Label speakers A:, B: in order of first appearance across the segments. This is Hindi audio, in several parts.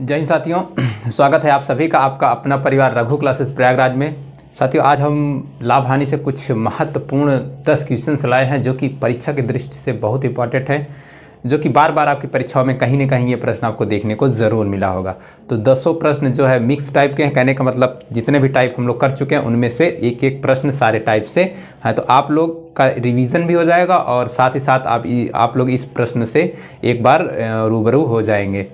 A: जय साथियों स्वागत है आप सभी का आपका अपना परिवार रघु क्लासेस प्रयागराज में साथियों आज हम लाभ हानि से कुछ महत्वपूर्ण दस क्वेश्चन लाए हैं जो कि परीक्षा की दृष्टि से बहुत इंपॉर्टेंट है जो कि बार बार आपकी परीक्षाओं में कहीं ना कहीं ये प्रश्न आपको देखने को ज़रूर मिला होगा तो दसों प्रश्न जो है मिक्स टाइप के हैं कहने का मतलब जितने भी टाइप हम लोग कर चुके हैं उनमें से एक एक प्रश्न सारे टाइप से हैं तो आप लोग का रिवीजन भी हो जाएगा और साथ ही साथ आप आप लोग इस प्रश्न से एक बार रूबरू हो जाएंगे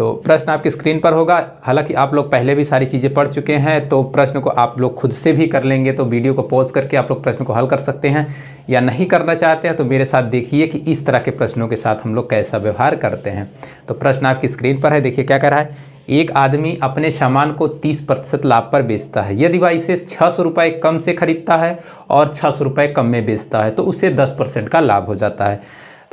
A: तो प्रश्न आपकी स्क्रीन पर होगा हालांकि आप लोग पहले भी सारी चीज़ें पढ़ चुके हैं तो प्रश्न को आप लोग खुद से भी कर लेंगे तो वीडियो को पॉज करके आप लोग प्रश्न को हल कर सकते हैं या नहीं करना चाहते हैं तो मेरे साथ देखिए कि इस तरह के प्रश्नों के साथ हम लोग कैसा व्यवहार करते हैं तो प्रश्न आपकी स्क्रीन पर है देखिए क्या कह रहा है एक आदमी अपने सामान को तीस प्रतिशत लाभ पर बेचता है यदि वह इसे छः सौ रुपये कम से खरीदता है और छः सौ रुपये कम में बेचता है तो उसे दस परसेंट का लाभ हो जाता है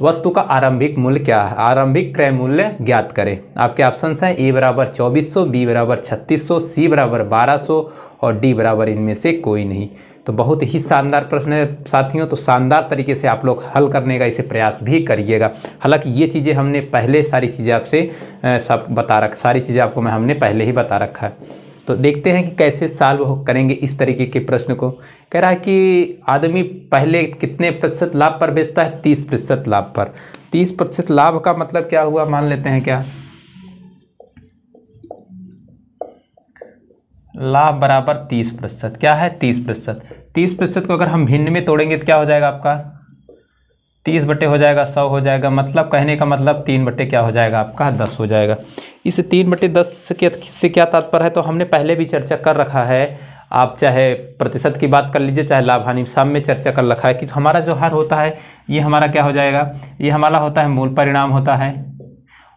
A: वस्तु का आरंभिक मूल्य क्या है आरंभिक क्रय मूल्य ज्ञात करें आपके ऑप्शन हैं ए बराबर चौबीस सौ बी बराबर छत्तीस सौ सी बराबर बारह सौ और डी बराबर इनमें से कोई नहीं तो बहुत ही शानदार प्रश्न है साथियों तो शानदार तरीके से आप लोग हल करने का इसे प्रयास भी करिएगा हालांकि ये चीज़ें हमने पहले सारी चीज़ें आपसे सब बता रख सारी चीज़ें आपको मैं हमने पहले ही बता रखा है तो देखते हैं कि कैसे सॉल्व करेंगे इस तरीके के प्रश्न को कह रहा है कि आदमी पहले कितने प्रतिशत लाभ पर बेचता है तीस प्रतिशत लाभ पर तीस प्रतिशत लाभ का मतलब क्या हुआ मान लेते हैं क्या लाभ बराबर तीस प्रतिशत क्या है तीस प्रतिशत तीस प्रतिशत को अगर हम भिन्न में तोड़ेंगे तो क्या हो जाएगा आपका तीस बटे हो जाएगा सौ हो जाएगा मतलब कहने का मतलब तीन बटे क्या हो जाएगा आपका दस हो जाएगा इस तीन बटे दस के से क्या तात्पर्य है तो हमने पहले भी चर्चा कर रखा है आप चाहे प्रतिशत की बात कर लीजिए चाहे लाभ हानि सब में चर्चा कर रखा है कि तो हमारा जो हर होता है ये हमारा क्या हो जाएगा ये हमारा होता है मूल परिणाम होता है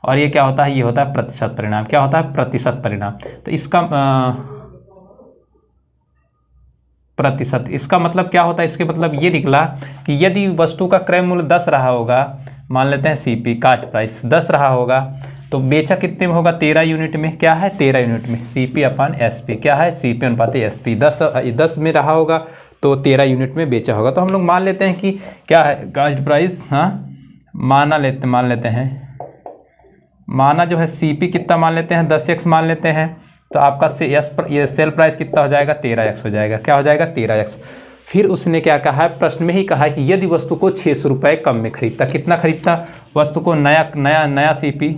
A: और ये क्या होता है ये होता है प्रतिशत परिणाम क्या होता है प्रतिशत परिणाम तो इसका आ, प्रतिशत इसका मतलब क्या होता है इसके मतलब ये निकला कि यदि वस्तु का क्रय मूल्य दस रहा होगा मान लेते हैं सी पी कास्ट प्राइस दस रहा होगा तो बेचा कितने में होगा तेरह यूनिट में क्या है तेरह यूनिट में C P upon S P क्या है सी पी अनुपात एस पी दस दस में रहा होगा तो तेरह यूनिट में बेचा होगा तो हम लोग मान लेते हैं कि क्या है कास्ट प्राइस हाँ माना लेते मान लेते हैं माना जो है सी पी कितना मान लेते हैं दस एक्स मान लेते हैं तो आपका से यस सेल प्राइस कितना हो जाएगा तेरह एक्स हो जाएगा क्या हो जाएगा तेरह एक्स फिर उसने क्या कहा है प्रश्न में ही कहा है कि यदि वस्तु को छः सौ रुपये कम में खरीदता कितना खरीदता वस्तु को नया नया नया सीपी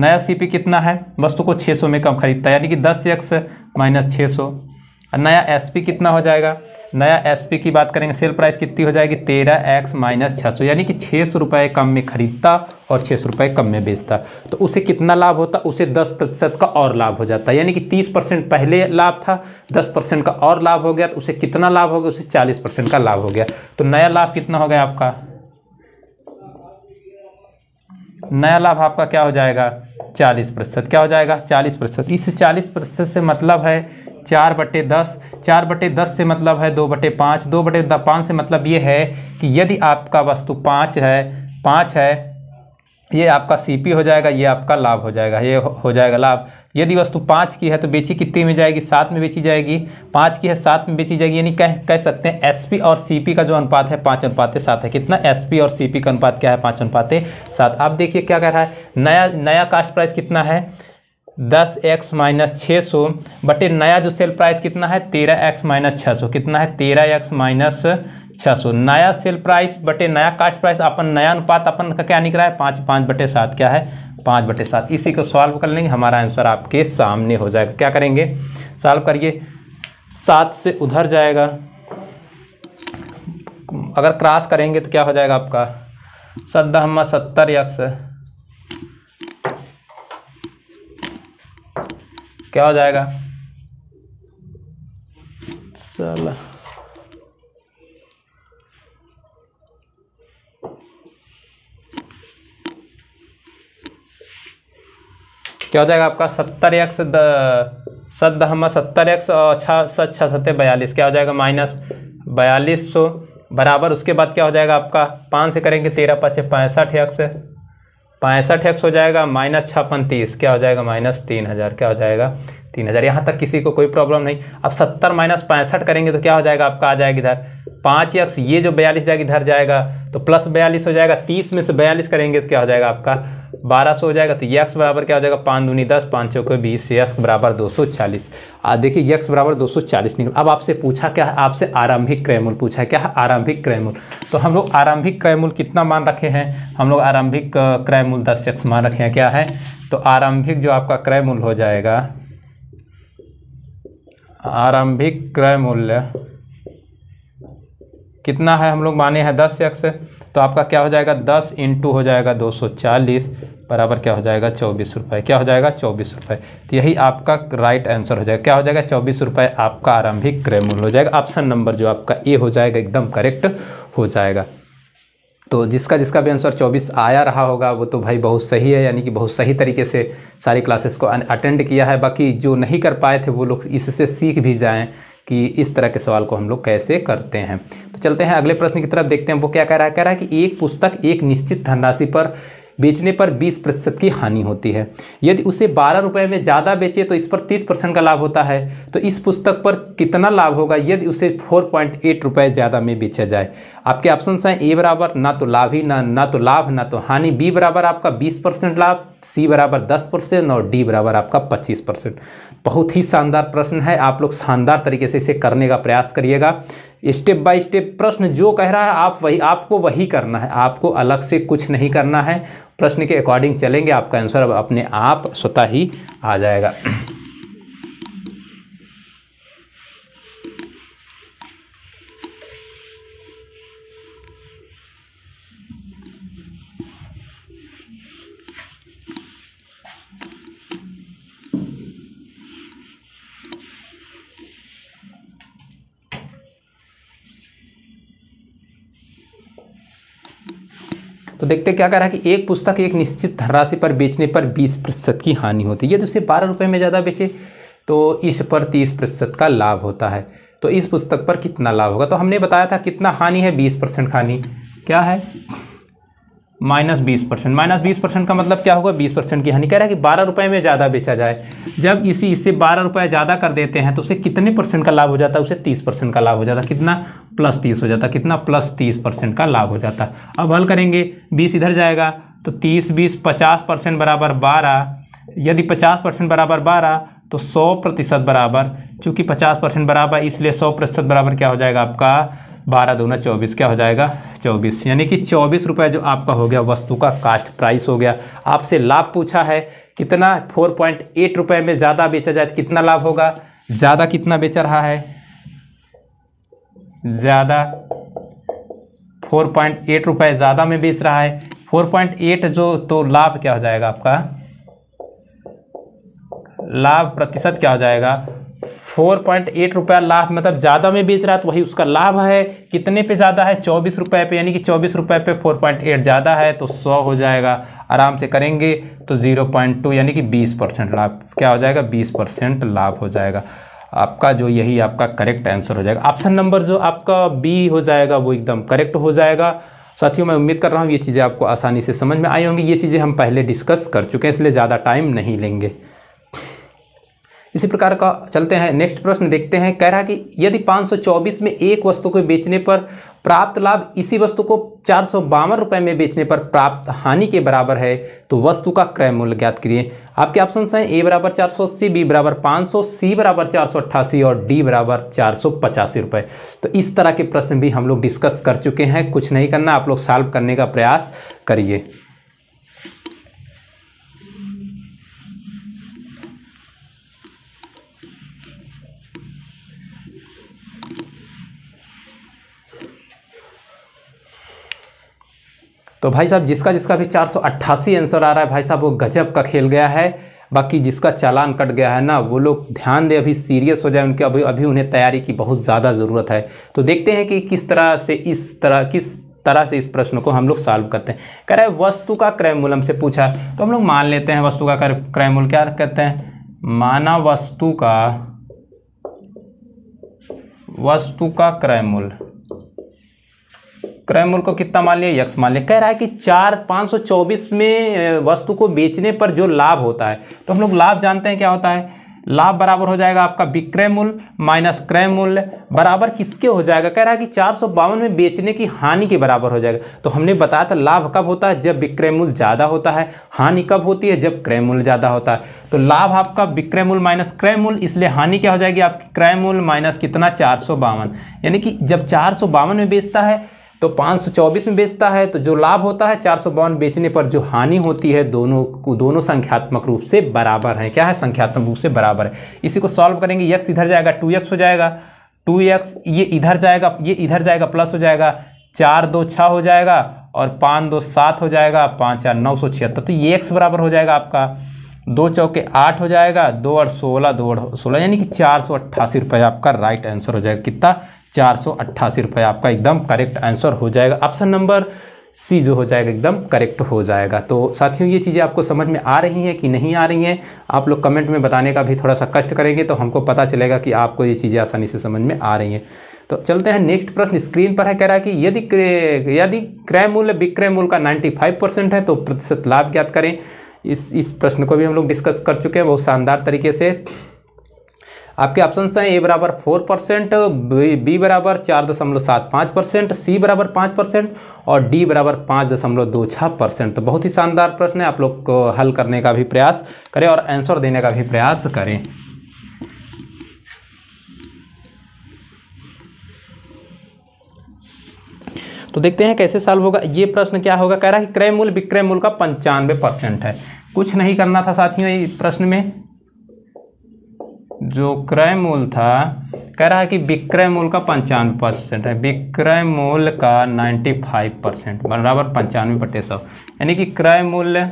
A: नया सीपी कितना है वस्तु को छः सौ में कम खरीदता है यानी कि दस एक्स माइनस छः सौ नया एस पी कितना हो जाएगा नया एस पी की बात करेंगे सेल प्राइस कितनी हो जाएगी तेरह एक्स माइनस छः सौ यानी कि छः सौ रुपये कम में खरीदता और छः सौ रुपये कम में बेचता तो उसे कितना लाभ होता उसे दस प्रतिशत का और लाभ हो जाता यानी कि तीस परसेंट पहले लाभ था दस परसेंट का और लाभ हो गया तो उसे कितना लाभ हो गया उसे चालीस परसेंट का लाभ हो गया तो नया लाभ कितना हो गया आपका नया लाभ आपका क्या हो जाएगा चालीस प्रतिशत क्या हो जाएगा चालीस प्रतिशत इस चालीस प्रतिशत से मतलब है चार बटे दस चार बटे दस से मतलब है दो बटे पाँच दो बटे पाँच से मतलब ये है कि यदि आपका वस्तु पाँच है पाँच है ये आपका सीपी हो जाएगा ये आपका लाभ हो जाएगा ये हो जाएगा लाभ यदि वस्तु पाँच की है तो बेची कितने में जाएगी सात में बेची जाएगी पाँच की है सात में बेची जाएगी यानी कह कह सकते हैं एसपी और सीपी का जो अनुपात है पाँच अनुपात सात है कितना एसपी और सीपी का अनुपात क्या है पाँच अनुपात सात आप देखिए क्या कह रहा है नया नया कास्ट प्राइस कितना है दस एक्स माइनस छः सौ बटे नया जो सेल प्राइस कितना है तेरह एक्स माइनस छः सौ कितना है तेरह एक्स माइनस छः सौ नया सेल प्राइस बटे नया कास्ट प्राइस अपन नया अनुपात अपन का क्या निकला है पाँच पाँच बटे सात क्या है पाँच बटे सात इसी को सॉल्व कर लेंगे हमारा आंसर आपके सामने हो जाएगा क्या करेंगे सॉल्व करिए सात से उधर जाएगा अगर क्रॉस करेंगे तो क्या हो जाएगा आपका सद्दा सत्तर यक्स क्या हो जाएगा चल क्या हो जाएगा आपका सत्तर एक्स सद हम सत्तर एक्स और छः सत छः सत्तर बयालीस क्या हो जाएगा माइनस बयालीस सौ बराबर उसके बाद क्या हो जाएगा आपका पाँच से करेंगे तेरह पाँच पैंसठ एक्स पैंसठ एक्स हो जाएगा माइनस छप्पन तीस क्या हो जाएगा माइनस तीन हज़ार क्या हो जाएगा तीन हज़ार यहाँ तक किसी को कोई प्रॉब्लम नहीं अब सत्तर माइनस पैंसठ करेंगे तो क्या हो जाएगा आपका आ जाएगा इधर पाँच यक्स ये जो बयालीस जाएगा इधर जाएगा तो प्लस बयालीस हो जाएगा तीस में से बयालीस करेंगे तो क्या हो जाएगा आपका बारह सौ हो जाएगा तो यक्स बराबर क्या हो जाएगा पाँच दूनी दस पाँच सौ को बीस यक्स बराबर दो सौ चालीस देखिए यक्स बराबर दो सौ चालीस निकल अब आपसे पूछा क्या है आपसे आरंभिक क्रयमूल पूछा है क्या है आरंभिक क्रयमूल तो हम लोग आरंभिक क्रयमूल कितना मान रखे हैं हम लोग आरंभिक क्रयमूल दस यक्स मान रखे हैं क्या है तो आरंभिक जो आपका क्रयमूल हो जाएगा आरंभिक क्रय मूल्य कितना है हम लोग माने हैं दस एक्स तो आपका क्या हो जाएगा दस इंटू हो जाएगा दो सौ चालीस बराबर क्या हो जाएगा चौबीस रुपये क्या हो जाएगा चौबीस रुपये तो यही आपका राइट आंसर हो जाएगा क्या हो जाएगा चौबीस रुपये आपका आरंभिक क्रय मूल्य हो जाएगा ऑप्शन नंबर जो आपका ए हो जाएगा एकदम करेक्ट हो जाएगा तो जिसका जिसका भी आंसर 24 आया रहा होगा वो तो भाई बहुत सही है यानी कि बहुत सही तरीके से सारी क्लासेस को अटेंड किया है बाकी जो नहीं कर पाए थे वो लोग इससे सीख भी जाएं कि इस तरह के सवाल को हम लोग कैसे करते हैं तो चलते हैं अगले प्रश्न की तरफ देखते हैं वो क्या कह रहा है कह रहा है कि एक पुस्तक एक निश्चित धनराशि पर बेचने पर बीस प्रतिशत की हानि होती है यदि उसे बारह रुपये में ज़्यादा बेचे तो इस पर तीस परसेंट का लाभ होता है तो इस पुस्तक पर कितना लाभ होगा यदि उसे फोर पॉइंट एट ज़्यादा में बेचा जाए आपके ऑप्शन हैं ए बराबर ना तो लाभ ही ना ना तो लाभ ना तो हानि बी बराबर आपका बीस परसेंट लाभ सी बराबर दस परसेंट और डी बराबर आपका पच्चीस परसेंट बहुत ही शानदार प्रश्न है आप लोग शानदार तरीके से इसे करने का प्रयास करिएगा स्टेप बाय स्टेप प्रश्न जो कह रहा है आप वही आपको वही करना है आपको अलग से कुछ नहीं करना है प्रश्न के अकॉर्डिंग चलेंगे आपका आंसर अब अपने आप स्वतः ही आ जाएगा तो देखते क्या कह रहा है कि एक पुस्तक एक निश्चित धनराशि पर बेचने पर बीस प्रतिशत की हानि होती है यदि उसे बारह रुपये में ज़्यादा बेचे तो इस पर तीस प्रतिशत का लाभ होता है तो इस पुस्तक पर कितना लाभ होगा तो हमने बताया था कितना हानि है बीस परसेंट हानि क्या है माइनस बीस परसेंट माइनस बीस परसेंट का मतलब क्या होगा बीस परसेंट की हानि कह रहा है कि बारह रुपये में ज़्यादा बेचा जाए जब इसी इससे बारह रुपये ज़्यादा कर देते हैं तो उसे कितने परसेंट का लाभ हो जाता है उसे तीस परसेंट का लाभ हो जाता कितना प्लस तीस हो जाता कितना प्लस तीस परसेंट का लाभ हो जाता अब हल करेंगे बीस इधर जाएगा तो तीस बीस पचास परसेंट बराबर बारह यदि पचास परसेंट बराबर बारह तो 100 प्रतिशत बराबर चूँकि 50 परसेंट बराबर इसलिए 100 प्रतिशत बराबर क्या हो जाएगा आपका बारह दूना चौबीस क्या हो जाएगा चौबीस यानी कि चौबीस रुपये जो आपका हो गया वस्तु का कास्ट प्राइस हो गया आपसे लाभ पूछा है कितना फोर पॉइंट एट रुपये में ज़्यादा बेचा जाए तो कितना लाभ होगा ज़्यादा कितना बेच रहा है ज़्यादा फोर पॉइंट एट रुपये ज़्यादा में बेच रहा है फोर पॉइंट एट जो तो लाभ क्या हो जाएगा आपका लाभ प्रतिशत क्या हो जाएगा फोर पॉइंट एट रुपया लाभ मतलब ज़्यादा में बेच रहा है तो वही उसका लाभ है कितने पे ज़्यादा है चौबीस रुपये पे यानी कि चौबीस रुपये पे फोर पॉइंट एट ज़्यादा है तो सौ हो जाएगा आराम से करेंगे तो ज़ीरो पॉइंट टू यानी कि बीस परसेंट लाभ क्या हो जाएगा बीस परसेंट लाभ हो जाएगा आपका जो यही आपका करेक्ट आंसर हो जाएगा ऑप्शन नंबर जो आपका बी हो जाएगा वो एकदम करेक्ट हो जाएगा साथियों मैं उम्मीद कर रहा हूँ ये चीज़ें आपको आसानी से समझ में आई होंगी ये चीज़ें हम पहले डिस्कस कर चुके हैं इसलिए ज़्यादा टाइम नहीं लेंगे इसी प्रकार का चलते हैं नेक्स्ट प्रश्न देखते हैं कह रहा है कि यदि 524 में एक वस्तु को बेचने पर प्राप्त लाभ इसी वस्तु को चार रुपए में बेचने पर प्राप्त हानि के बराबर है तो वस्तु का क्रय मूल्य ज्ञात करिए आपके ऑप्शन हैं ए बराबर चार सौ सी बी बराबर पाँच सौ सी बराबर चार सौ अट्ठासी और डी बराबर चार सौ पचासी तो इस तरह के प्रश्न भी हम लोग डिस्कस कर चुके हैं कुछ नहीं करना आप लोग सॉल्व करने का प्रयास करिए तो भाई साहब जिसका जिसका भी चार आंसर आ रहा है भाई साहब वो गजब का खेल गया है बाकी जिसका चालान कट गया है ना वो लोग ध्यान दें अभी सीरियस हो जाए उनके अभी अभी उन्हें तैयारी की बहुत ज़्यादा ज़रूरत है तो देखते हैं कि किस तरह से इस तरह किस तरह से इस प्रश्न को हम लोग सॉल्व करते हैं कह रहे वस्तु का क्रय मूल हमसे पूछा तो हम लोग मान लेते हैं वस्तु का क्रय मूल क्या कहते हैं माना वस्तु का वस्तु का क्रय क्रय मूल्य को कितना मान लिया यक्स मान लिया कह रहा है कि चार पाँच सौ चौबीस में वस्तु को बेचने पर जो लाभ होता है तो हम लोग लाभ जानते हैं क्या होता है लाभ बराबर हो जाएगा आपका विक्रय मूल्य माइनस क्रय मूल्य बराबर किसके हो जाएगा कह रहा है कि चार में बेचने की हानि के बराबर हो जाएगा तो हमने बताया था लाभ कब होता है जब विक्रय मूल्य ज़्यादा होता है हानि कब होती है जब क्रय मूल्य ज़्यादा होता है तो लाभ आपका विक्रय मूल्य माइनस क्रय मूल्य इसलिए हानि क्या हो जाएगी आपकी क्रय मूल्य माइनस कितना चार यानी कि जब चार में बेचता है तो 524 में बेचता है तो जो लाभ होता है चार बेचने पर जो हानि होती है दोनों को दोनों संख्यात्मक रूप से बराबर हैं क्या है संख्यात्मक रूप से बराबर है इसी को सॉल्व करेंगे यक्स इधर जाएगा टू हो जाएगा टू ये इधर जाएगा ये इधर जाएगा प्लस हो जाएगा चार दो छः हो जाएगा और पाँच दो सात हो जाएगा पाँच चार नौ सौ छिहत्तर तो ये एक्स बराबर हो जाएगा आपका दो चौके आठ हो जाएगा दो और सोलह दो और सोलह यानी कि चार सौ अट्ठासी रुपये आपका राइट आंसर हो जाएगा कितना चार सौ अट्ठासी रुपये आपका एकदम करेक्ट आंसर हो जाएगा ऑप्शन नंबर सी जो हो जाएगा एकदम करेक्ट हो जाएगा तो साथियों ये चीज़ें आपको समझ में आ रही हैं कि नहीं आ रही हैं आप लोग कमेंट में बताने का भी थोड़ा सा कष्ट करेंगे तो हमको पता चलेगा कि आपको ये चीज़ें आसानी से समझ में आ रही हैं तो चलते हैं नेक्स्ट प्रश्न स्क्रीन पर है कह रहा है कि यदि यदि क्रय मूल्य विक्रय मूल्य का नाइन्टी परसेंट है तो प्रतिशत लाभ ज्ञात करें इस इस प्रश्न को भी हम लोग डिस्कस कर चुके हैं बहुत शानदार तरीके से आपके ऑप्शन हैं ए बराबर फोर परसेंट बी बराबर चार दशमलव सात पाँच परसेंट सी बराबर पाँच परसेंट और डी बराबर पाँच दशमलव दो छः परसेंट तो बहुत ही शानदार प्रश्न है आप लोग को हल करने का भी प्रयास करें और आंसर देने का भी प्रयास करें तो देखते हैं कैसे सॉल्व होगा ये प्रश्न क्या होगा कह रहा है कि क्रय मूल्य विक्रय मूल्य का पंचानवे परसेंट है कुछ नहीं करना था साथियों ये प्रश्न में जो क्रय मूल्य था कह रहा है कि विक्रय मूल का पंचानवे परसेंट है विक्रय मूल का 95 परसेंट बराबर पंचानवे बटे सौ यानी कि क्रय मूल्य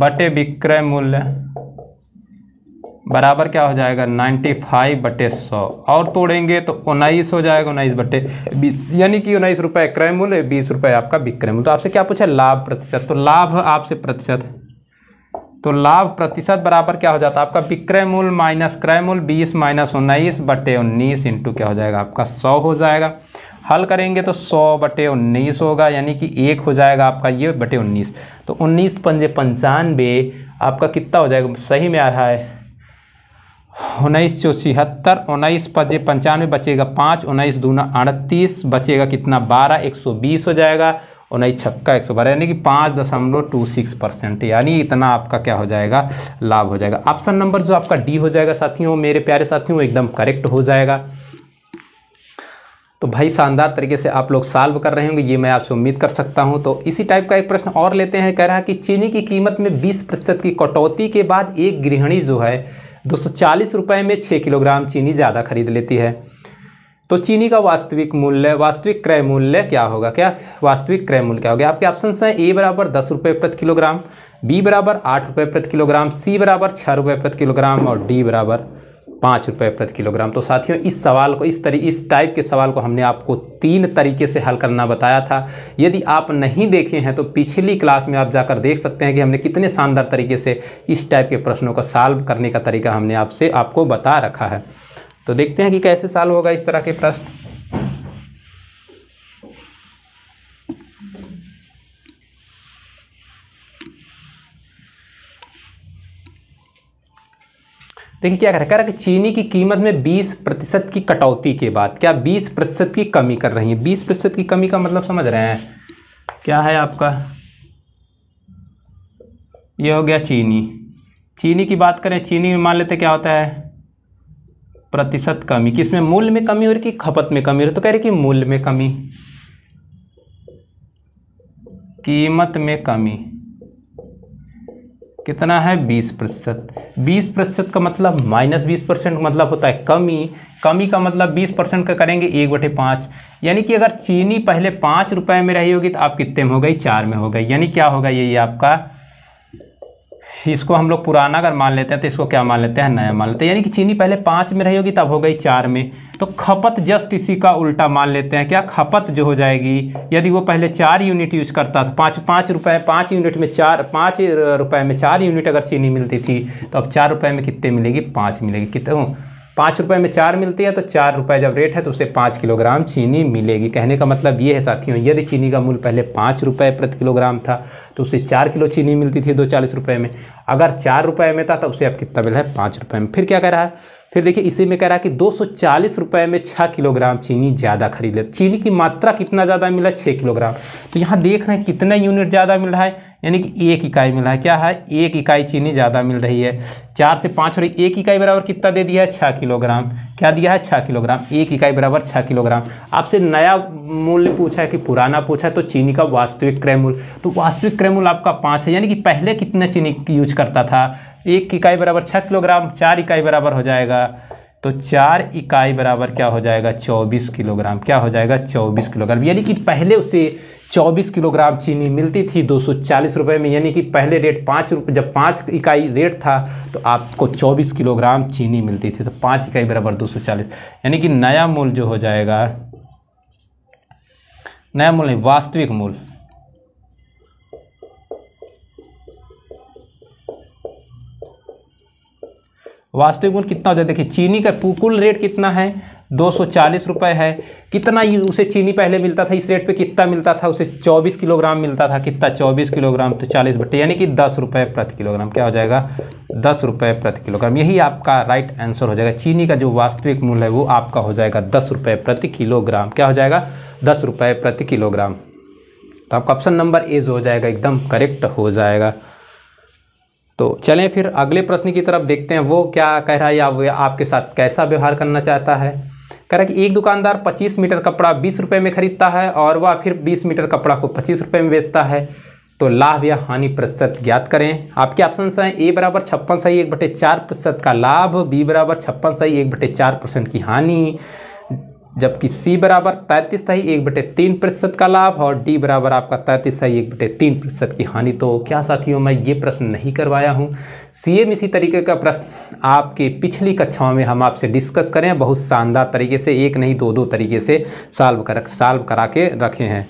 A: बटे विक्रय मूल्य बराबर क्या हो जाएगा 95 बटे सौ और तोड़ेंगे तो उन्नीस हो जाएगा उन्नीस बटे बीस यानी कि उन्नीस रुपये क्रय मूल्य बीस रुपये आपका विक्रय मूल्य तो आपसे क्या पूछा लाभ प्रतिशत तो लाभ आपसे प्रतिशत तो लाभ प्रतिशत बराबर क्या हो जाता है आपका विक्रय मूल माइनस क्रय मूल बीस माइनस उन्नीस बटे उन्नीस इंटू क्या हो जाएगा आपका सौ हो जाएगा हल करेंगे तो सौ बटे उन्नीस होगा यानी कि एक हो जाएगा आपका ये बटे उन्नीस तो उन्नीस पंजे पंचानवे आपका कितना हो जाएगा सही में आ रहा है उन्नीस सौ छिहत्तर उन्नीस पजे पंचानवे बचेगा पाँच उन्नीस दूना अड़तीस बचेगा कितना बारह एक सौ बीस हो जाएगा और नहीं छक्का एक सौ बारह यानी कि पाँच दशमलव टू सिक्स परसेंट यानी इतना आपका क्या हो जाएगा लाभ हो जाएगा ऑप्शन नंबर जो आपका डी हो जाएगा साथियों मेरे प्यारे साथियों एकदम करेक्ट हो जाएगा तो भाई शानदार तरीके से आप लोग सॉल्व कर रहे होंगे ये मैं आपसे उम्मीद कर सकता हूं तो इसी टाइप का एक प्रश्न और लेते हैं कह रहा है कि चीनी की कीमत में 20 प्रतिशत की कटौती के बाद एक गृहिणी जो है दो सौ में छः किलोग्राम चीनी ज़्यादा खरीद लेती है तो चीनी का वास्तविक मूल्य वास्तविक क्रय मूल्य क्या होगा क्या वास्तविक क्रय मूल्य क्या होगा आपके ऑप्शन हैं ए बराबर दस रुपये प्रति किलोग्राम बी बराबर आठ रुपये प्रति किलोग्राम सी बराबर छः रुपये प्रति किलोग्राम और डी बराबर पाँच रुपये प्रति किलोग्राम तो साथियों इस सवाल को इस तरी इस टाइप के सवाल को हमने आपको तीन तरीके से हल करना बताया था यदि आप नहीं देखे हैं तो पिछली क्लास में आप जाकर देख सकते हैं कि हमने कितने शानदार तरीके से इस टाइप के प्रश्नों का सॉल्व करने का तरीका हमने आपसे आपको बता रखा है तो देखते हैं कि कैसे साल होगा इस तरह के प्रश्न देखिए क्या कह रहा है रहा है कि चीनी की कीमत में 20 प्रतिशत की कटौती के बाद क्या 20 प्रतिशत की कमी कर रही है 20 प्रतिशत की कमी का मतलब समझ रहे हैं क्या है आपका यह हो गया चीनी चीनी की बात करें चीनी में मान लेते क्या होता है प्रतिशत कमी किसमें मूल्य में कमी हो रही कि खपत में कमी हो रही तो कह रही कि मूल्य में कमी कीमत में कमी कितना है 20 प्रतिशत बीस प्रतिशत का मतलब माइनस बीस परसेंट का मतलब होता है कमी कमी का मतलब 20 परसेंट का करेंगे एक बटे पाँच यानी कि अगर चीनी पहले पाँच रुपए में रही होगी तो आप कितने में हो गई चार में हो गई यानी क्या होगा ये, ये आपका इसको हम लोग पुराना अगर मान लेते हैं तो इसको क्या मान लेते हैं नया मान लेते हैं यानी कि चीनी पहले पाँच में रही होगी तब हो गई चार में तो खपत जस्ट इसी का उल्टा मान लेते हैं क्या खपत जो हो जाएगी यदि वो पहले चार यूनिट यूज करता था पाँच पाँच रुपये पाँच यूनिट में चार पाँच रुपये में चार यूनिट अगर चीनी मिलती थी तो अब चार रुपये में कितने मिलेगी पाँच मिलेगी कितने पाँच रुपये में चार मिलती है तो चार रुपये जब रेट है तो उसे पाँच किलोग्राम चीनी मिलेगी कहने का मतलब ये है साथियों यदि चीनी का मूल्य पहले पाँच रुपये प्रति किलोग्राम था तो उसे चार किलो चीनी मिलती थी दो चालीस रुपये में अगर चार रुपये में था तो उसे अब कितना मिला है पाँच रुपये में फिर क्या कह रहा है फिर देखिए इसी में कह रहा है कि दो रुपए में छः किलोग्राम चीनी ज़्यादा खरीद ले चीनी की मात्रा कितना ज़्यादा मिला छः किलोग्राम तो यहाँ देख रहे हैं कितना यूनिट ज़्यादा मिल रहा है यानी कि एक इकाई मिला है क्या है एक इकाई चीनी ज़्यादा मिल रही है चार से पाँच और एक इकाई बराबर कितना दे दिया है छः किलोग्राम क्या दिया है छः किलोग्राम एक इकाई बराबर छः किलोग्राम आपसे नया मूल्य पूछा है कि पुराना पूछा है तो चीनी का वास्तविक क्रय मूल्य तो वास्तविक क्रय मूल्य आपका पाँच है यानी कि पहले कितना चीनी यूज करता था एक इकाई बराबर छः किलोग्राम चार इकाई बराबर हो जाएगा तो चार इकाई बराबर क्या हो जाएगा चौबीस किलोग्राम क्या हो जाएगा चौबीस किलोग्राम यानी कि पहले उसे चौबीस किलोग्राम चीनी मिलती थी दो सौ चालीस रुपये में यानी कि पहले रेट पाँच रुपये जब पाँच इकाई रेट था तो आपको चौबीस किलोग्राम चीनी मिलती थी तो पाँच इकाई बराबर दो सौ चालीस यानी कि नया मूल जो हो जाएगा नया मूल नहीं वास्तविक मूल वास्तविक गुण कितना हो जाए देखिए चीनी का कुल रेट कितना है दो सौ चालीस रुपये है कितना उसे चीनी पहले मिलता था इस रेट पे कितना मिलता था उसे चौबीस किलोग्राम मिलता था कितना चौबीस किलोग्राम तो चालीस बटे यानी कि दस रुपये प्रति किलोग्राम क्या हो जाएगा दस रुपये प्रति किलोग्राम यही आपका राइट आंसर हो जाएगा चीनी का जो वास्तविक मूल्य है वो आपका हो जाएगा दस रुपये प्रति किलोग्राम क्या हो जाएगा दस रुपये प्रति किलोग्राम तो आपका ऑप्शन नंबर एज हो जाएगा एकदम करेक्ट हो जाएगा तो चलें फिर अगले प्रश्न की तरफ देखते हैं वो क्या कह रहा है या आप, आपके साथ कैसा व्यवहार करना चाहता है कह रहा है कि एक दुकानदार 25 मीटर कपड़ा बीस रुपये में खरीदता है और वह फिर 20 मीटर कपड़ा को पच्चीस रुपये में बेचता है तो लाभ या हानि प्रतिशत ज्ञात करें आपके ऑप्शन हैं ए बराबर छप्पन सही एक बटे चार प्रतिशत का लाभ बी बराबर छप्पन सही एक बटे चार परसेंट की हानि जबकि सी बराबर तैंतीस था एक बटे तीन प्रतिशत का लाभ और डी बराबर आपका तैंतीस था एक बटे तीन प्रतिशत की हानि तो क्या साथियों मैं ये प्रश्न नहीं करवाया हूँ सीएम इसी तरीके का प्रश्न आपके पिछली कक्षाओं में हम आपसे डिस्कस करें बहुत शानदार तरीके से एक नहीं दो दो तरीके से सॉल्व कर सॉल्व करा के रखे हैं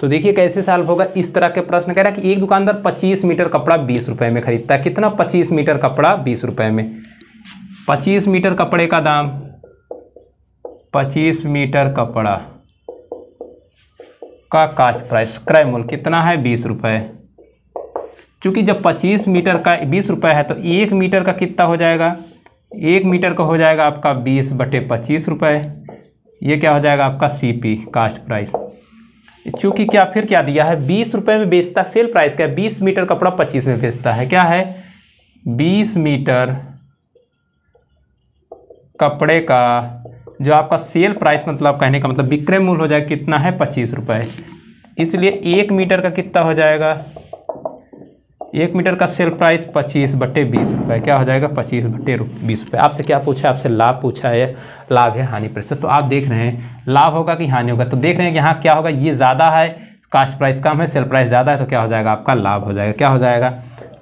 A: तो देखिए कैसे सॉल्व होगा इस तरह के प्रश्न कह रहा है कि एक दुकानदार पच्चीस मीटर कपड़ा बीस रुपए में खरीदता है कितना पच्चीस मीटर कपड़ा बीस रुपए में पच्चीस मीटर कपड़े का दाम पच्चीस मीटर कपड़ा का कास्ट प्राइस क्रय कितना है बीस रुपये क्योंकि जब पच्चीस मीटर का बीस रुपये है तो एक मीटर का कितना हो जाएगा एक मीटर का हो जाएगा आपका बीस बटे पच्चीस रुपये ये क्या हो जाएगा आपका सीपी कास्ट प्राइस चूंकि क्या फिर क्या दिया है बीस रुपये में बेचता है सेल प्राइस क्या है बीस मीटर कपड़ा पच्चीस में बेचता है क्या है बीस मीटर कपड़े का जो आपका सेल प्राइस मतलब कहने का मतलब विक्रय मूल्य हो जाएगा कितना है पच्चीस रुपये इसलिए एक मीटर का कितना हो जाएगा एक मीटर का सेल प्राइस पच्चीस बट्टे बीस रुपये क्या हो जाएगा पच्चीस बट्टे बीस रुपये आपसे क्या पूछा है आपसे लाभ पूछा है लाभ है हानि प्रतिशत तो आप देख रहे हैं लाभ होगा कि हानि होगा तो देख रहे हैं कि यहाँ क्या होगा ये ज़्यादा है कास्ट प्राइस कम है सेल प्राइस ज़्यादा है तो क्या हो जाएगा आपका लाभ हो जाएगा क्या हो जाएगा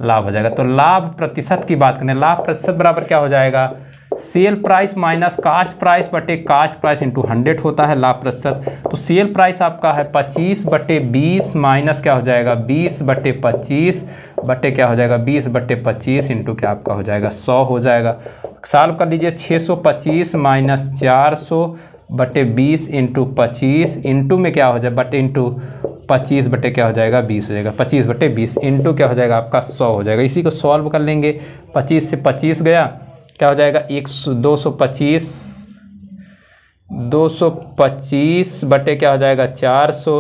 A: लाभ हो जाएगा तो लाभ प्रतिशत की बात करें लाभ प्रतिशत बराबर क्या हो जाएगा sale price minus cost price बटे कास्ट प्राइस इंटू हंड्रेड होता है लाभ प्रतिशत तो सेल प्राइस आपका है पच्चीस बटे बीस माइनस क्या हो जाएगा बीस बटे पच्चीस बटे क्या हो जाएगा बीस बटे पच्चीस इंटू क्या आपका हो जाएगा सौ हो जाएगा सॉल्व कर लीजिए छः सौ पच्चीस माइनस चार सौ बटे बीस इंटू पच्चीस इंटू में क्या हो जाए बट इंटू पच्चीस बटे क्या हो जाएगा बीस हो जाएगा पच्चीस बटे बीस इंटू क्या हो जाएगा आपका सौ हो जाएगा इसी को सॉल्व कर लेंगे पच्चीस से पच्चीस गया क्या हो जाएगा एक दो सौ पच्चीस दो सौ पच्चीस बटे क्या हो जाएगा चार सौ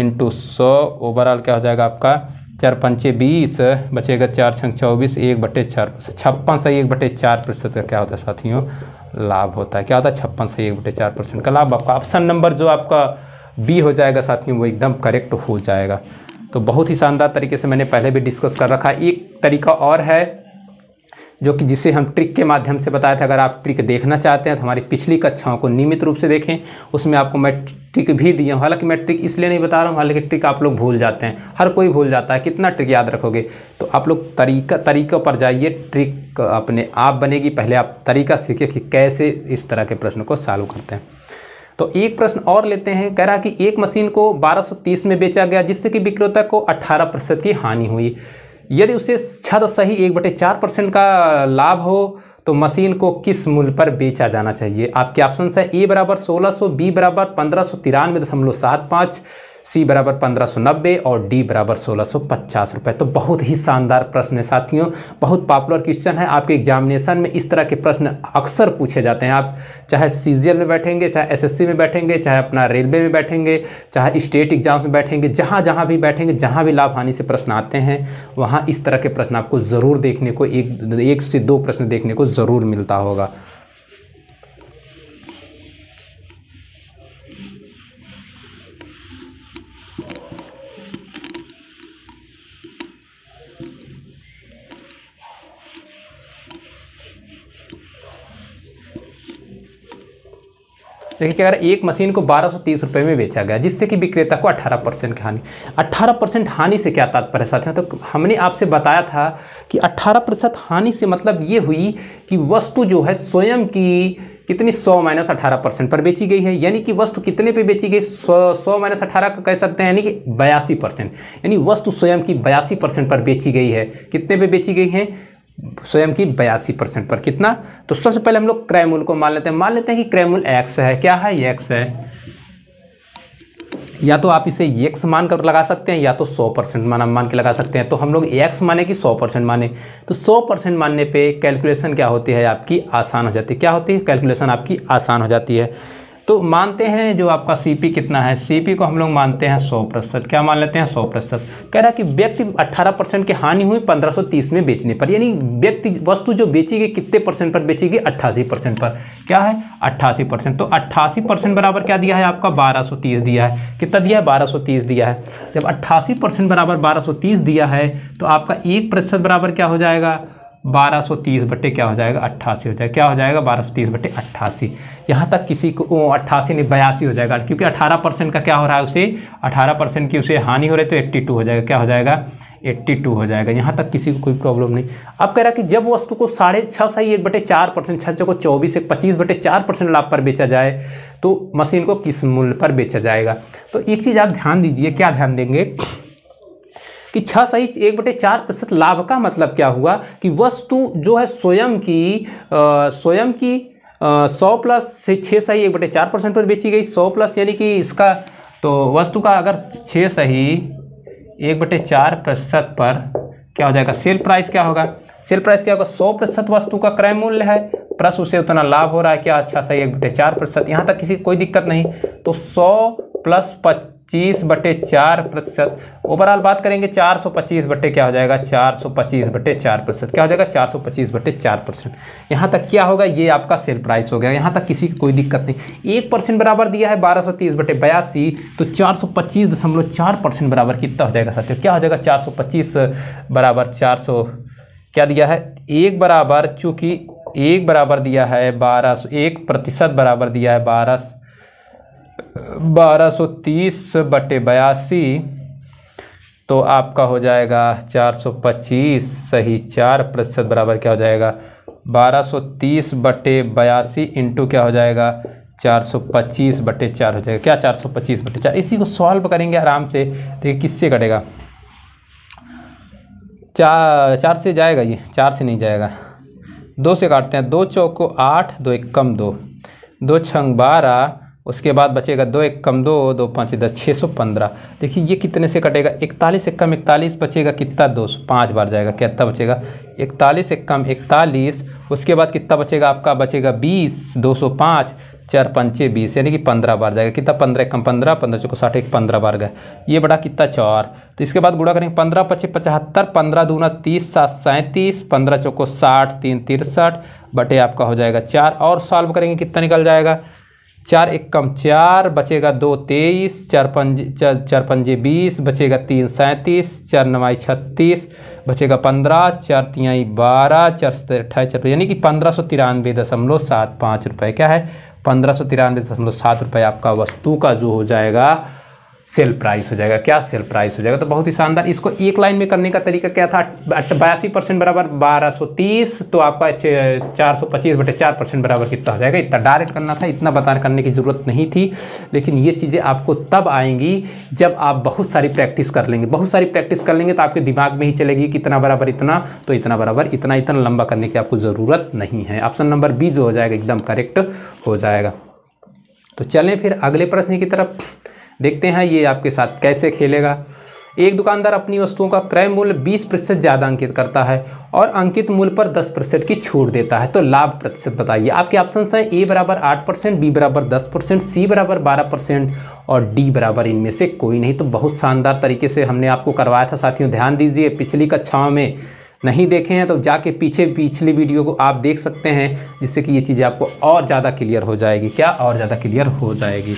A: इंटू सौ ओवरऑल क्या हो जाएगा आपका चार पंचे बीस बचेगा चार छंग चौबीस एक बटे चार प्रतिशत छप्पन से एक बटे चार प्रतिशत का क्या होता है साथियों लाभ होता है क्या होता है छप्पन से एक बटे चार परसेंट का लाभ आपका ऑप्शन नंबर जो आपका बी हो जाएगा साथियों वो एकदम करेक्ट हो जाएगा तो बहुत ही शानदार तरीके से मैंने पहले भी डिस्कस कर रखा है एक तरीका और है जो कि जिसे हम ट्रिक के माध्यम से बताया था अगर आप ट्रिक देखना चाहते हैं तो हमारी पिछली कक्षाओं को नियमित रूप से देखें उसमें आपको मैं ट्रिक भी दिया हूँ हालांकि मैं ट्रिक इसलिए नहीं बता रहा हूँ हालांकि ट्रिक आप लोग भूल जाते हैं हर कोई भूल जाता है कितना ट्रिक याद रखोगे तो आप लोग तरीका तरीक़ों पर जाइए ट्रिक अपने आप बनेगी पहले आप तरीका सीखिए कि कैसे इस तरह के प्रश्न को सॉल्व करते हैं तो एक प्रश्न और लेते हैं कह रहा कि एक मशीन को 1230 में बेचा गया जिससे कि विक्रेता को 18 प्रतिशत की हानि हुई यदि उसे छद सही एक बटे चार परसेंट का लाभ हो तो मशीन को किस मूल्य पर बेचा जाना चाहिए आपके ऑप्शन है ए बराबर सोलह सौ बी बराबर पंद्रह सौ तिरानवे दशमलव सात पाँच सी बराबर पंद्रह सौ नब्बे और डी बराबर सोलह सौ पचास रुपये तो बहुत ही शानदार प्रश्न है साथियों बहुत पॉपुलर क्वेश्चन है आपके एग्जामिनेशन में इस तरह के प्रश्न अक्सर पूछे जाते हैं आप चाहे सी में बैठेंगे चाहे एसएससी में बैठेंगे चाहे अपना रेलवे में बैठेंगे चाहे स्टेट एग्जाम्स में बैठेंगे जहाँ जहाँ भी बैठेंगे जहाँ भी लाभ हानि से प्रश्न आते हैं वहाँ इस तरह के प्रश्न आपको ज़रूर देखने को एक, एक से दो प्रश्न देखने को ज़रूर मिलता होगा लेकिन अगर एक मशीन को बारह सौ में बेचा गया जिससे कि विक्रेता को अट्ठारह परसेंट की हानि अट्ठारह परसेंट हानि से क्या तात्पर्य साथियों तो हमने आपसे बताया था कि अट्ठारह प्रतिशत हानि से मतलब ये हुई कि वस्तु जो है स्वयं की कितनी 100 माइनस अठारह परसेंट पर बेची गई है यानी कि वस्तु कितने पे बेची गई 100 सौ माइनस अठारह का कह सकते हैं यानी कि बयासी परसेंट यानी वस्तु स्वयं की बयासी परसेंट पर बेची गई है कितने पे बेची गई है स्वयं की बयासी परसेंट पर कितना तो सबसे पहले हम लोग क्रैमूल को मान लेते हैं मान लेते हैं कि क्रैमूल एक्स है क्या है ये एक्स है या तो आप इसे एक्स मान कर लगा सकते हैं या तो सौ परसेंट माना मान के लगा सकते हैं तो हम लोग एक्स माने कि सौ परसेंट माने तो सौ परसेंट मानने पे कैलकुलेशन क्या होती है आपकी आसान हो जाती है क्या होती है कैलकुलेशन आपकी आसान हो जाती है तो मानते हैं जो आपका सीपी कितना है सीपी को हम लोग मानते हैं सौ प्रतिशत क्या मान लेते हैं सौ प्रतिशत कह रहा कि व्यक्ति अट्ठारह परसेंट की हानि हुई पंद्रह सौ तीस में बेचने पर यानी व्यक्ति वस्तु जो बेची गई कितने परसेंट पर बेची गई अट्ठासी परसेंट पर क्या है अट्ठासी परसेंट तो अट्ठासी परसेंट बराबर क्या दिया है आपका बारह सौ तीस दिया है कितना दिया है बारह सौ तीस दिया है जब अट्ठासी परसेंट बराबर बारह सौ तीस दिया है तो आपका एक प्रतिशत बराबर क्या हो जाएगा बारह सौ तीस क्या हो जाएगा अट्ठासी हो जाएगा क्या हो जाएगा बारह सौ तीस बट्टे अट्ठासी यहाँ तक किसी को अट्ठासी नहीं बयासी हो जाएगा क्योंकि 18 परसेंट का क्या हो रहा है उसे अठारह परसेंट की उसे हानि हो रही है तो एट्टी टू हो जाएगा क्या हो जाएगा एट्टी टू हो जाएगा यहाँ तक किसी को कोई प्रॉब्लम नहीं अब कह रहा कि जब वस्तु को साढ़े छः से ही एक बटे चार परसेंट छः को चौबीस से पच्चीस बटे चार परसेंट लाभ पर बेचा जाए तो मशीन को किस मूल्य पर बेचा जाएगा तो एक चीज़ आप ध्यान दीजिए क्या ध्यान देंगे कि छः सही एक बटे चार प्रतिशत लाभ का मतलब क्या हुआ कि वस्तु जो है स्वयं की स्वयं की सौ प्लस से छः सही एक बटे चार परसेंट पर बेची गई सौ प्लस यानी कि इसका तो वस्तु का अगर छः सही एक बटे चार प्रतिशत पर क्या हो जाएगा सेल प्राइस क्या होगा सेल प्राइस क्या होगा सौ प्रतिशत वस्तु का क्रय मूल्य है प्लस उसे उतना लाभ हो रहा है क्या अच्छा सही एक बटे चार प्रतिशत यहाँ तक किसी कोई दिक्कत नहीं तो सौ प्लस पच्चीस बटे चार प्रतिशत ओवरऑल बात करेंगे चार सौ पच्चीस बटे क्या हो जाएगा चार सौ पच्चीस बटे चार प्रतिशत क्या हो जाएगा चार सौ पच्चीस बटे चार परसेंट यहाँ तक क्या होगा ये आपका सेल प्राइस हो गया यहाँ तक किसी की कोई दिक्कत नहीं एक परसेंट बराबर दिया है बारह सौ तीस बटे बयासी तो चार सौ पच्चीस दशमलव चार परसेंट बराबर कितना हो जाएगा साथियों क्या हो जाएगा चार सौ पच्चीस बराबर चार सौ क्या दिया है एक बराबर चूँकि एक बराबर दिया है बारह सौ एक प्रतिशत बराबर दिया है बारह बारह सौ तीस बटे बयासी तो आपका हो जाएगा 425 सही चार प्रतिशत बराबर क्या हो जाएगा 1230 बटे बयासी इंटू क्या हो जाएगा 425 बटे चार हो जाएगा क्या 425 बटे चार इसी को सॉल्व करेंगे आराम से देखिए किससे कटेगा चार चार से जाएगा ये चार से नहीं जाएगा दो से काटते हैं दो चौको आठ दो एक कम दो दो छंग बारह उसके बाद बचेगा दो एक कम दो दो पाँच दस छः सौ पंद्रह देखिए ये कितने से कटेगा इकतालीस एक कम इकतालीस बचेगा कितना दो सौ पाँच बार जाएगा कितना बचेगा इकतालीस एक कम इकतालीस उसके बाद कितना बचेगा आपका बचेगा बीस दो सौ पाँच चार पंचे बीस यानी कि पंद्रह बार जाएगा कितना पंद्रह एक कम पंद्रह पंद्रह चौको साठ एक पंद्रह बार गए ये बड़ा कितना चार तो इसके बाद गुड़ा करेंगे पंद्रह पच्चे पचहत्तर पंद्रह दूना तीस सात सैंतीस पंद्रह चौको साठ तीन तिरसठ बटे आपका हो जाएगा चार और सॉल्व करेंगे कितना निकल जाएगा चार एक कम चार बचेगा दो तेईस चार पंज चार, चार पंजे बीस बचेगा तीन सैंतीस चार नवाई छत्तीस बचेगा पंद्रह चार तियाई बारह चार सतर अट्ठाईस चार यानी कि पंद्रह सौ तिरानवे दशमलव सात पाँच रुपये क्या है पंद्रह सौ तिरानवे दशमलव सात रुपये आपका वस्तु का जो हो जाएगा सेल प्राइस हो जाएगा क्या सेल प्राइस हो जाएगा तो बहुत ही शानदार इसको एक लाइन में करने का तरीका क्या था बयासी परसेंट बराबर बारह सौ तीस तो आपका चार सौ पच्चीस बटे चार परसेंट बराबर कितना हो जाएगा इतना डायरेक्ट करना था इतना बता करने की ज़रूरत नहीं थी लेकिन ये चीज़ें आपको तब आएंगी जब आप बहुत सारी प्रैक्टिस कर लेंगे बहुत सारी प्रैक्टिस कर लेंगे तो आपके दिमाग में ही चलेगी कि इतना बराबर इतना तो इतना बराबर इतना इतना लंबा करने की आपको ज़रूरत नहीं है ऑप्शन नंबर बी जो हो जाएगा एकदम करेक्ट हो जाएगा तो चलें फिर अगले प्रश्न की तरफ देखते हैं ये आपके साथ कैसे खेलेगा एक दुकानदार अपनी वस्तुओं का क्रय मूल्य 20 प्रतिशत ज़्यादा अंकित करता है और अंकित मूल्य पर 10 प्रतिशत की छूट देता है तो लाभ प्रतिशत बताइए आपके ऑप्शन हैं ए बराबर आठ परसेंट बी बराबर दस परसेंट सी बराबर बारह परसेंट और डी बराबर इनमें से कोई नहीं तो बहुत शानदार तरीके से हमने आपको करवाया था साथियों ध्यान दीजिए पिछली कक्षाओं में नहीं देखे हैं तो जाके पीछे पिछली वीडियो को आप देख सकते हैं जिससे कि ये चीज़ें आपको और ज़्यादा क्लियर हो जाएगी क्या और ज़्यादा क्लियर हो जाएगी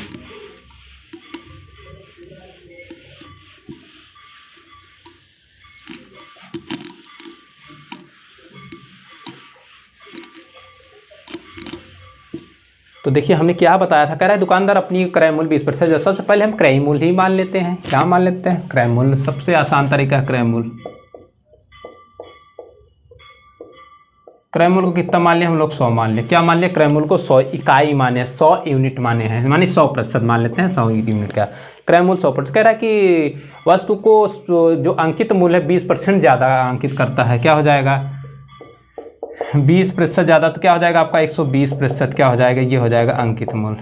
A: देखिए हमने क्या बताया था कह रहा है दुकानदार अपनी क्रय मूल्य बीस परसेंट सबसे पहले हम क्रय मूल्य ही मान लेते हैं क्या मान लेते हैं क्रय मूल्य सबसे आसान तरीका है क्रय मूल्य क्रय मूल्य को कितना मान लिया हम लोग सौ मान लिया क्या मान लिया क्रय मूल्य को सौ इकाई माने सौ यूनिट माने हैं माने सौ प्रतिशत मान लेते हैं सौ यूनिट का क्रय मूल्य सौ प्रतिशत कह रहा है कि वस्तु को जो अंकित मूल्य है बीस परसेंट ज़्यादा अंकित करता है क्या हो जाएगा बीस प्रतिशत ज़्यादा तो क्या हो जाएगा आपका एक सौ बीस प्रतिशत क्या हो जाएगा ये हो जाएगा अंकित मूल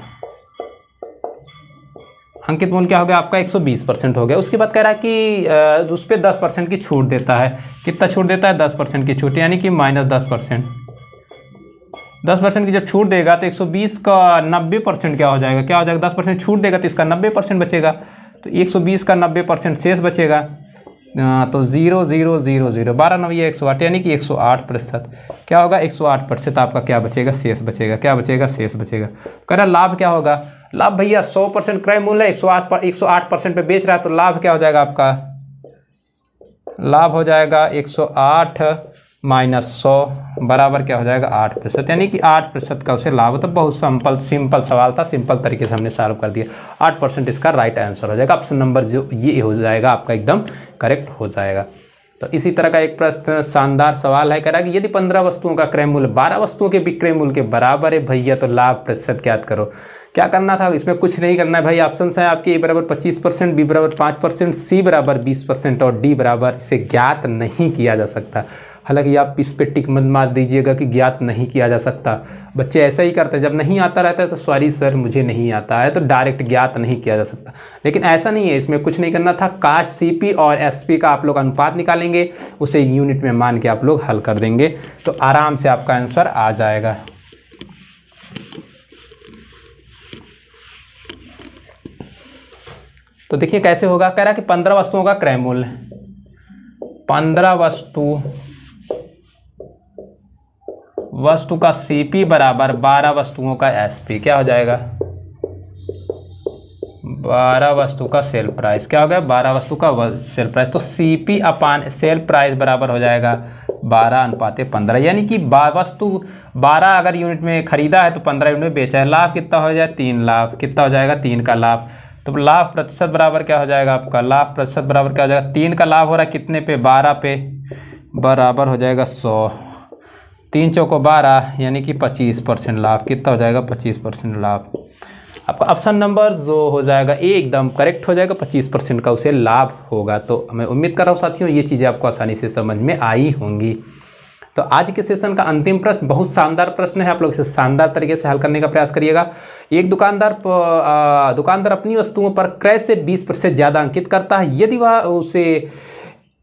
A: अंकित मूल क्या हो गया आपका 120 परसेंट हो गया उसके बाद कह रहा है कि उस पर दस परसेंट की छूट देता है कितना छूट देता है दस परसेंट की छूट यानी कि माइनस दस परसेंट दस परसेंट की जब छूट देगा तो 120 का 90 परसेंट क्या हो जाएगा क्या हो जाएगा दस परसेंट छूट देगा तो इसका 90 परसेंट बचेगा तो 120 का 90 परसेंट शेष बचेगा तो ज़ीरो ज़ीरो ज़ीरो ज़ीरो बारह नवी एक सौ आठ यानी कि एक सौ आठ प्रतिशत क्या होगा एक सौ आठ प्रतिशत आपका क्या बचेगा शेष बचेगा क्या बचेगा शेष बचेगा तो कह रहा लाभ क्या होगा लाभ भैया सौ परसेंट क्रय मूल्य एक सौ आठ पर एक सौ आठ परसेंट पर बेच रहा है तो लाभ क्या हो जाएगा आपका लाभ हो जाएगा एक सौ आठ माइनस सौ बराबर क्या हो जाएगा आठ प्रतिशत यानी कि आठ प्रतिशत का उसे लाभ तो बहुत सिंपल सिंपल सवाल था सिंपल तरीके से हमने सॉल्व कर दिया आठ परसेंट इसका राइट आंसर हो जाएगा ऑप्शन नंबर जो ये हो जाएगा आपका एकदम करेक्ट हो जाएगा तो इसी तरह का एक प्रश्न शानदार सवाल है कह रहा कि यदि पंद्रह वस्तुओं का क्रय मूल्य बारह वस्तुओं के विक्रय मूल्य के बराबर है भैया तो लाभ प्रतिशत ज्ञात करो क्या करना था इसमें कुछ नहीं करना है भाई ऑप्शन है आपके ए बराबर पच्चीस परसेंट बी बराबर पाँच परसेंट सी बराबर बीस परसेंट और डी बराबर इसे ज्ञात नहीं किया जा सकता हालांकि आप इस पर टिक मत मार दीजिएगा कि ज्ञात नहीं किया जा सकता बच्चे ऐसा ही करते हैं जब नहीं आता रहता है तो सॉरी सर मुझे नहीं आता है तो डायरेक्ट ज्ञात नहीं किया जा सकता लेकिन ऐसा नहीं है इसमें कुछ नहीं करना था काश सी और एस का आप लोग अनुपात निकालेंगे उसे यूनिट में मान के आप लोग हल कर देंगे तो आराम से आपका आंसर आ जाएगा तो देखिए कैसे होगा कह रहा कि पंद्रह वस्तुओं का क्रय मूल्य पंद्रह वस्तु वस्तु का सी बराबर बारह वस्तुओं का एस क्या हो जाएगा बारह वस्तु का सेल प्राइस क्या हो गया बारह वस्तु का सेल प्राइस तो C P upon sale price बराबर हो जाएगा बारह अनुपाते पंद्रह यानी कि वस्तु बारह अगर यूनिट में खरीदा है तो पंद्रह यूनिट में बेचा है लाभ कितना हो जाए तीन लाभ कितना हो जाएगा तीन का लाभ तो लाभ प्रतिशत बराबर क्या हो जाएगा आपका लाभ प्रतिशत बराबर क्या हो जाएगा तीन का लाभ हो रहा है कितने पे बारह पे बराबर हो जाएगा सौ तीन चौको बारह यानी कि पच्चीस परसेंट लाभ कितना हो जाएगा पच्चीस परसेंट लाभ आपका ऑप्शन नंबर जो हो जाएगा ए एकदम करेक्ट हो जाएगा पच्चीस परसेंट का उसे लाभ होगा तो मैं उम्मीद कर रहा हूँ साथियों ये चीज़ें आपको आसानी से समझ में आई होंगी तो आज के सेशन का अंतिम प्रश्न बहुत शानदार प्रश्न है आप लोग इसे शानदार तरीके से हल करने का प्रयास करिएगा एक दुकानदार दुकानदार अपनी वस्तुओं पर क्रय से बीस परसेंट ज़्यादा अंकित करता है यदि वह उसे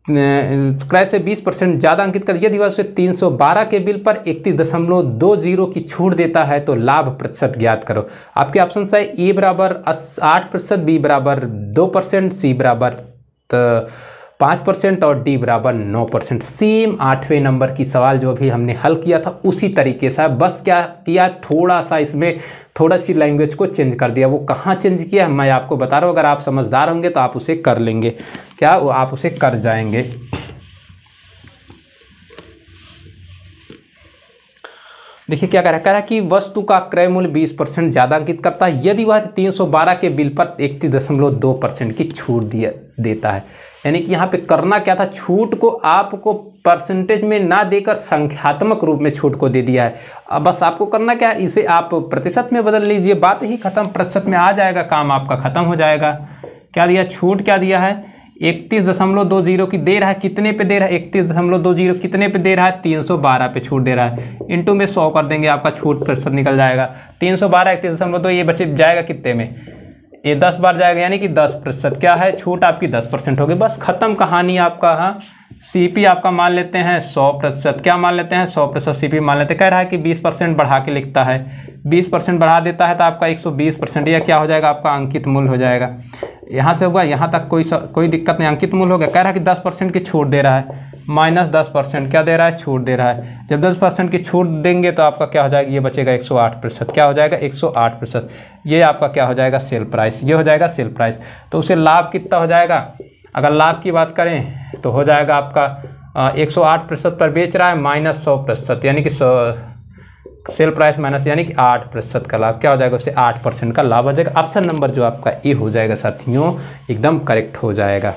A: क्रय से 20 परसेंट ज़्यादा अंकित कर यदि वह उसे 312 के बिल पर इकतीस दशमलव दो जीरो की छूट देता है तो लाभ प्रतिशत ज्ञात करो आपके ऑप्शन है ए बराबर आठ प्रतिशत बी बराबर दो परसेंट सी बराबर पाँच परसेंट और डी बराबर नौ परसेंट सेम आठवें नंबर की सवाल जो अभी हमने हल किया था उसी तरीके से बस क्या किया थोड़ा सा इसमें थोड़ा सी लैंग्वेज को चेंज कर दिया वो कहाँ चेंज किया मैं आपको बता रहा हूँ अगर आप समझदार होंगे तो आप उसे कर लेंगे क्या वो आप उसे कर जाएंगे देखिए क्या कह रहा है कह रहा है कि वस्तु का क्रय मूल्य 20 परसेंट ज़्यादा अंकित करता है यदि वह 312 के बिल पर इकतीस दशमलव दो परसेंट की छूट दिया देता है यानी कि यहाँ पे करना क्या था छूट को आपको परसेंटेज में ना देकर संख्यात्मक रूप में छूट को दे दिया है अब बस आपको करना क्या है इसे आप प्रतिशत में बदल लीजिए बात ही खत्म प्रतिशत में आ जाएगा काम आपका खत्म हो जाएगा क्या दिया छूट क्या दिया है इकतीस दशमलव दो जीरो की दे रहा है कितने पे दे रहा है इकतीस दशमलव दो जीरो कितने पे दे रहा है तीन सौ बारह पे छूट दे रहा है इंटू में सौ कर देंगे आपका छूट प्रतिशत निकल जाएगा तीन सौ बारह इकतीस दशमलव दो ये बचे जाएगा कितने में ये दस बार जाएगा यानी कि दस प्रतिशत क्या है छूट आपकी दस परसेंट होगी बस ख़त्म कहानी आपका हाँ सीपी आपका मान लेते हैं सौ प्रतिशत क्या मान लेते हैं सौ प्रतिशत सी मान लेते हैं कह रहा है कि बीस परसेंट बढ़ा के लिखता है बीस परसेंट बढ़ा देता है तो आपका एक सौ बीस परसेंट या क्या हो जाएगा आपका अंकित मूल्य हो जाएगा यहाँ से होगा यहाँ तक कोई कोई दिक्कत नहीं अंकित मूल्य हो गया कह रहा है कि दस परसेंट की छूट दे रहा है माइनस दस परसेंट क्या दे रहा है छूट दे रहा है जब दस परसेंट की छूट देंगे तो आपका क्या हो जाएगा ये बचेगा एक सौ आठ प्रतिशत क्या हो जाएगा एक सौ आठ प्रतिशत ये आपका क्या हो जाएगा सेल प्राइस ये हो जाएगा सेल प्राइस तो उसे लाभ कितना हो जाएगा अगर लाभ की बात करें तो हो जाएगा आपका एक सौ आठ प्रतिशत पर बेच रहा है माइनस सौ प्रतिशत यानी कि सौ सेल प्राइस माइनस यानी कि आठ प्रतिशत का लाभ क्या हो जाएगा उससे आठ परसेंट का लाभ हो जाएगा ऑप्शन नंबर जो आपका ए हो जाएगा साथियों एकदम करेक्ट हो जाएगा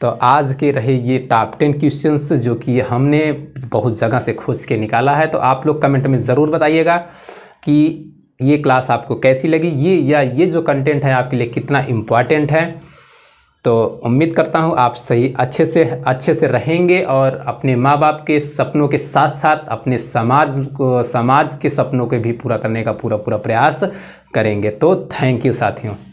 A: तो आज के रहे ये टॉप टेन क्वेश्चंस जो कि हमने बहुत जगह से खोज के निकाला है तो आप लोग कमेंट में ज़रूर बताइएगा कि ये क्लास आपको कैसी लगी ये या ये जो कंटेंट है आपके लिए कितना इम्पॉर्टेंट है तो उम्मीद करता हूँ आप सही अच्छे से अच्छे से रहेंगे और अपने माँ बाप के सपनों के साथ साथ अपने समाज को समाज के सपनों के भी पूरा करने का पूरा पूरा प्रयास करेंगे तो थैंक यू साथियों